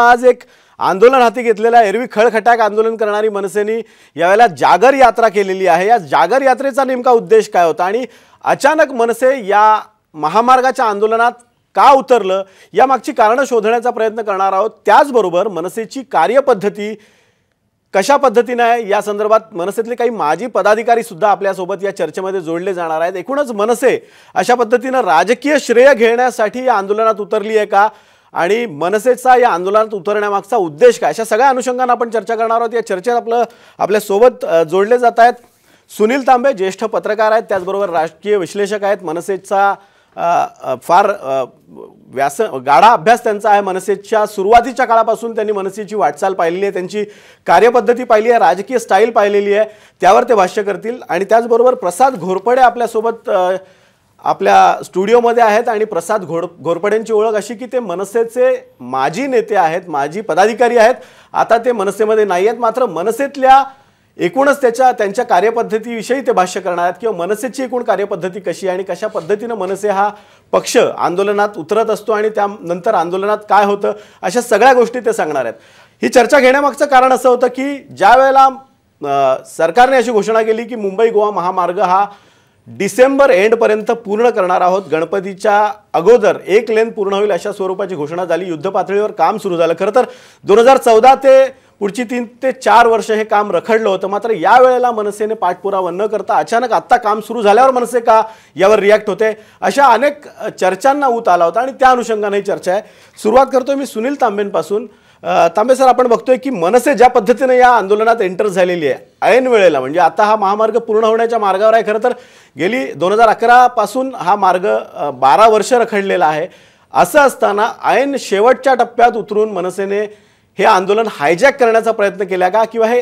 आज एक आंदोलन हाती घेतलेलं आहे एरवी खळखटाक आंदोलन करणारी मनसेनी यावेळेला जागर यात्रा केलेली आहे या जागर यात्रेचा नेमका उद्देश काय होता आणि अचानक मनसे या महामार्गाच्या आंदोलनात का उतरलं मागची कारणं शोधण्याचा प्रयत्न करणार आहोत त्याचबरोबर मनसेची कार्यपद्धती कशा पद्धतीनं आहे या संदर्भात मनसेतले काही माजी पदाधिकारी सुद्धा आपल्यासोबत या चर्चेमध्ये जोडले जाणार आहेत एकूणच मनसे अशा पद्धतीनं राजकीय श्रेय घेण्यासाठी या आंदोलनात उतरली आहे का आणि मनसेचा या आंदोलनात उतरण्यामागचा उद्देश काय अशा सगळ्या अनुषंगानं आपण चर्चा करणार आहोत या चर्चेत आपलं आपल्यासोबत जोडले जात आहेत सुनील तांबे ज्येष्ठ पत्रकार आहेत त्याचबरोबर राजकीय विश्लेषक आहेत मनसेचा फार व्यास गाढा अभ्यास त्यांचा आहे मनसेच्या सुरुवातीच्या काळापासून त्यांनी मनसेची वाटचाल पाहिलेली आहे त्यांची कार्यपद्धती पाहिली आहे राजकीय स्टाईल पाहिलेली आहे त्यावर ते भाष्य करतील आणि त्याचबरोबर प्रसाद घोरपडे आपल्यासोबत आपल्या स्टुडिओमध्ये आहेत आणि प्रसाद घोड घोरपड्यांची ओळख अशी की ते मनसेचे माजी नेते आहेत माजी पदाधिकारी आहेत आता ते मनसेमध्ये नाही आहेत मात्र मनसेतल्या एकूणच त्याच्या त्यांच्या कार्यपद्धतीविषयी ते भाष्य करणार आहेत किंवा मनसेची एकूण कार्यपद्धती कशी आणि कशा पद्धतीनं मनसे हा पक्ष आंदोलनात उतरत असतो आणि त्यानंतर आंदोलनात काय होतं अशा सगळ्या गोष्टी ते सांगणार आहेत ही चर्चा घेण्यामागचं कारण असं होतं की ज्या वेळेला सरकारने अशी घोषणा केली की मुंबई गोवा महामार्ग हा डिसेंबर एंडपर्यंत पूर्ण करणार आहोत गणपतीच्या अगोदर एक लेन पूर्ण होईल अशा स्वरूपाची घोषणा झाली युद्ध पातळीवर काम सुरू झालं खरं तर दोन हजार चौदा ते पुढची तीन ते चार वर्ष हे काम रखडलं होतं मात्र या वेळेला मनसेने पाठपुरावा न करता अचानक आत्ता काम सुरू झाल्यावर मनसे का यावर रिॲक्ट होते अशा अनेक चर्चांना ऊत आला होता आणि त्या अनुषंगाने ही चर्चा आहे सुरुवात करतो मी सुनील तांबेंपासून तांबे सर आपण बघतोय की मनसे ज्या पद्धतीने या आंदोलनात एंटर झालेली आहे ऐन वेळेला म्हणजे आता हा महामार्ग पूर्ण होण्याच्या मार्गावर आहे खरं तर गेली दोन हजार अकरापासून हा मार्ग बारा वर्ष रखडलेला आहे असं असताना ऐन शेवटच्या टप्प्यात उतरून मनसेने हे आंदोलन हायजॅक करण्याचा प्रयत्न केला का किंवा हे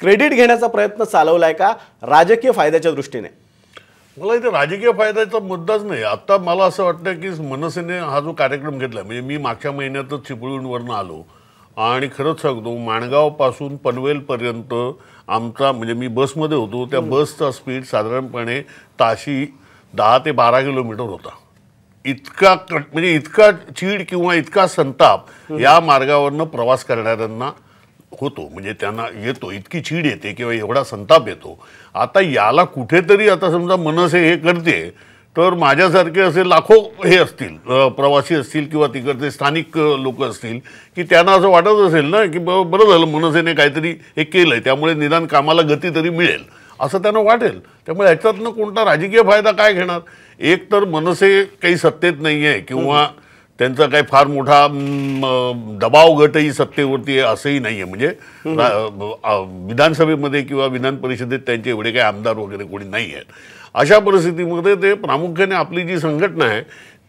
क्रेडिट घेण्याचा प्रयत्न चालवला का राजकीय फायद्याच्या दृष्टीने मला इथे राजकीय फायद्याचा मुद्दाच नाही आत्ता मला असं वाटतं की मनसेने हा जो कार्यक्रम घेतला म्हणजे मी मागच्या महिन्यातच चिपळूणवरनं आलो आणि खरंच सांगतो माणगावपासून पनवेलपर्यंत आमचा म्हणजे मी बसमध्ये होतो त्या बसचा स्पीड साधारणपणे ताशी दहा ते बारा किलोमीटर होता इतका कट म्हणजे इतका चीड किंवा इतका संताप या मार्गावरनं प्रवास करणाऱ्यांना होतो म्हणजे त्यांना येतो इतकी चीड येते किंवा एवढा संताप येतो आता याला कुठेतरी आता समजा मनसे हे करते तर माझ्यासारखे असे लाखो हे असतील प्रवासी असतील किंवा तिकडचे स्थानिक लोक असतील की त्यांना असं वाटत असेल ना की बरं झालं मनसेने काहीतरी हे केलं आहे त्यामुळे निदान कामाला गती तरी मिळेल असं त्यांना वाटेल त्यामुळे ह्याच्यातनं कोणता राजकीय फायदा काय घेणार एक तर मनसे काही सत्तेत नाही आहे किंवा त्यांचा काही फार मोठा दबाव गटही सत्तेवरती असंही नाही आहे म्हणजे विधानसभेमध्ये किंवा विधान परिषदेत त्यांचे एवढे काही आमदार वगैरे कोणी नाही आहेत अशा परिस्थितीमध्ये ते प्रामुख्याने आपली जी संघटना आहे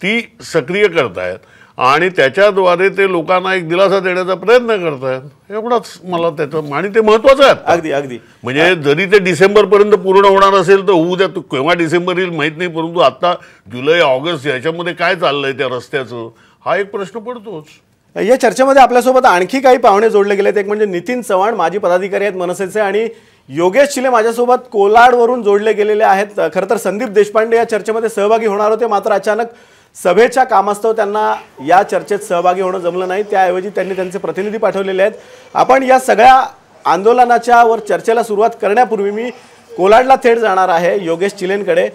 ती सक्रिय करतायत आणि त्याच्याद्वारे ते लोकांना एक दिलासा देण्याचा प्रयत्न करत आहेत एवढाच मला त्याचं आणि ते महत्वाचं आहे अगदी अगदी म्हणजे जरी ते डिसेंबरपर्यंत पूर्ण होणार असेल तर होऊ द्या केव्हा डिसेंबर येईल माहीत नाही परंतु आत्ता जुलै ऑगस्ट याच्यामध्ये काय चाललंय त्या रस्त्याचं हा एक प्रश्न पडतोच या चर्चेमध्ये आपल्यासोबत आणखी काही पाहुणे जोडले गेलेत एक म्हणजे नितीन चव्हाण माजी पदाधिकारी आहेत मनसेचे आणि योगेश चिले माझ्यासोबत कोलाडवरून जोडले गेलेले आहेत खरं तर संदीप देशपांडे या चर्चेमध्ये सहभागी होणार होते मात्र अचानक सभेच्या कामास्तव त्यांना या चर्चेत सहभागी होणं जमलं नाही त्याऐवजी त्यांनी त्यांचे प्रतिनिधी पाठवलेले आहेत आपण या सगळ्या आंदोलनाच्या वर चर्चेला सुरुवात करण्यापूर्वी मी कोलाडला थेट जाणार आहे योगेश चिलेनकडे